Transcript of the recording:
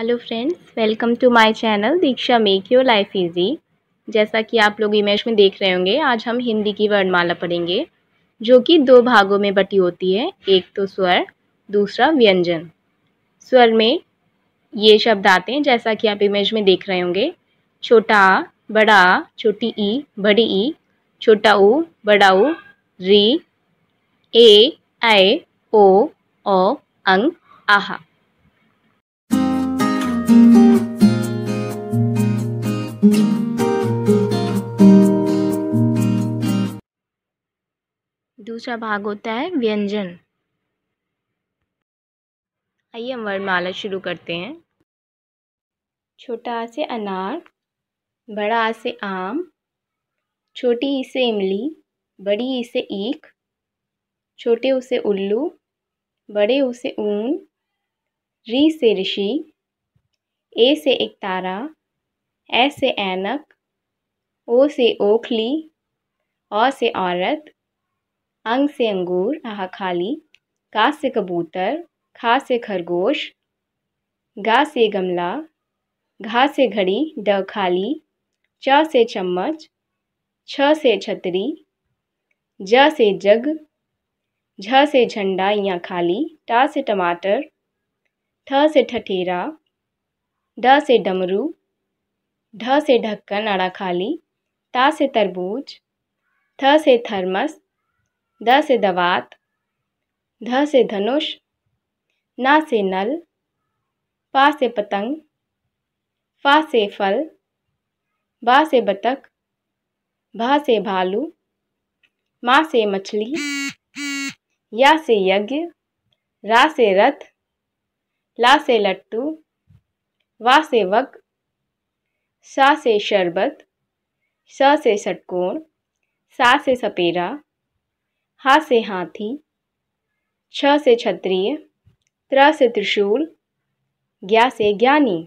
hello friends welcome to my channel Diksha make your life easy जैसा कि आप लोग इमेज में देख रहे होंगे आज हम हिंदी की वर्णमाला पढ़ेंगे जो कि दो भागों में बटी होती है एक तो स्वर दूसरा व्यंजन स्वर में ये शब्द आते हैं जैसा कि आप इमेज में देख रहे होंगे छोटा आ बड़ा आ छोटी ई बड़ी ई छोटा ऊ बड़ा ऊ री ए ऐ ओ ओ अंग आहा दूसरा भाग होता है व्यंजन आइए हम वर्णमाला शुरू करते हैं छोटा आ से अनार बड़ा आ से आम छोटी ई से इमली बड़ी ई से ईख छोटे उसे उल्लू बड़े उसे ऊन री से ऋषि ए से एक तारा ए से ऐनक ओ से ओखली औ से औरत अंग से अंगूर खाली का से कबूतर खा से खरगोश गा से गमला घा से घड़ी ड खाली च से चम्मच छ से छतरी ज से जग झ से झंडा या खाली टा से टमाटर ठ से ठठेरा ड से डमरू ढ से ढक्कन आड़ा खाली ता से तरबूज थ से थर्मस द से दवात ध से धनुष ना से नल पा से पतंग फा से फल बा से बतख भा से भालू माँ से मछली या से यज्ञ रा से रथ ला से लट्टू वा से वक सा से शरबत स से षटकोण सा से सपेरा हा से हाथी छ से क्षत्रिय त्र से त्रिशूल ज्ञा से ज्ञानी